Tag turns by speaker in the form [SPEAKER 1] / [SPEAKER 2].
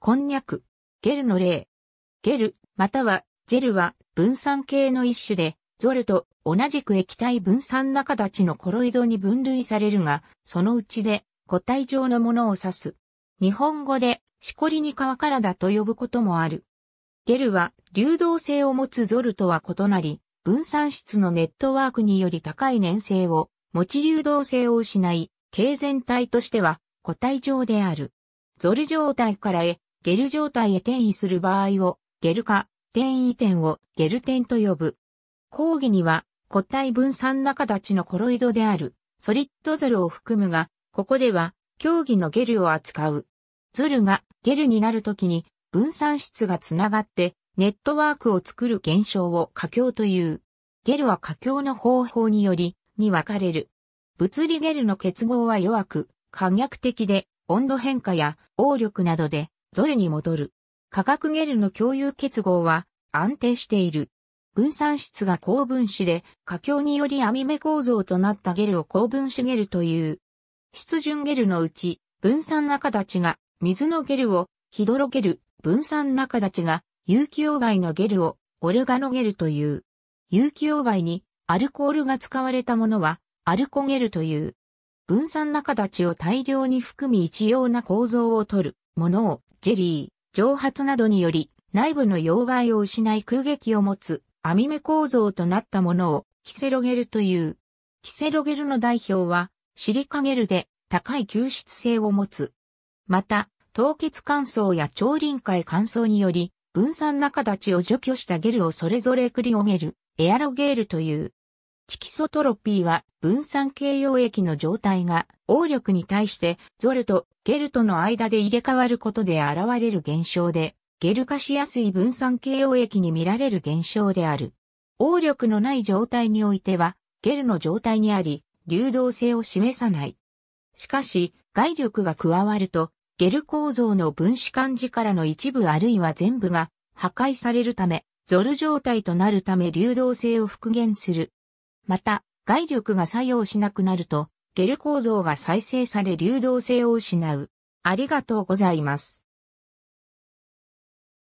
[SPEAKER 1] こんにゃく、ゲルの例。ゲル、または、ジェルは分散系の一種で、ゾルと同じく液体分散中立ちのコロイドに分類されるが、そのうちで固体状のものを指す。日本語で、しこりに皮からだと呼ぶこともある。ゲルは流動性を持つゾルとは異なり、分散質のネットワークにより高い粘性を持ち流動性を失い、経全体としては固体状である。ゾル状態からへゲル状態へ転移する場合を、ゲル化、転移点をゲル点と呼ぶ。講義には、個体分散中立ちのコロイドである、ソリッドゼルを含むが、ここでは、競技のゲルを扱う。ズルがゲルになるときに、分散質がつながって、ネットワークを作る現象を過境という。ゲルは過境の方法により、に分かれる。物理ゲルの結合は弱く、可逆的で、温度変化や、応力などで、ゾルに戻る。化学ゲルの共有結合は安定している。分散質が高分子で、過強により網目構造となったゲルを高分子ゲルという。質潤ゲルのうち、分散中立ちが、水のゲルを、ヒドロゲル、分散中立ちが、有機溶媒のゲルを、オルガノゲルという。有機溶媒に、アルコールが使われたものは、アルコゲルという。分散中立ちを大量に含み一様な構造をとる、ものを、ジェリー、蒸発などにより内部の溶媒を失い空撃を持つ網目構造となったものをキセロゲルという。キセロゲルの代表はシリカゲルで高い吸湿性を持つ。また、凍結乾燥や超臨界乾燥により分散中立ちを除去したゲルをそれぞれクリオゲル、エアロゲールという。チキソトロピーは分散形容液の状態が応力に対してゾルとゲルとの間で入れ替わることで現れる現象で、ゲル化しやすい分散形容液に見られる現象である。応力のない状態においては、ゲルの状態にあり、流動性を示さない。しかし、外力が加わると、ゲル構造の分子間力の一部あるいは全部が破壊されるため、ゾル状態となるため流動性を復元する。また、外力が作用しなくなると、ゲル構造が再生され流動性を失う。ありがとうございます。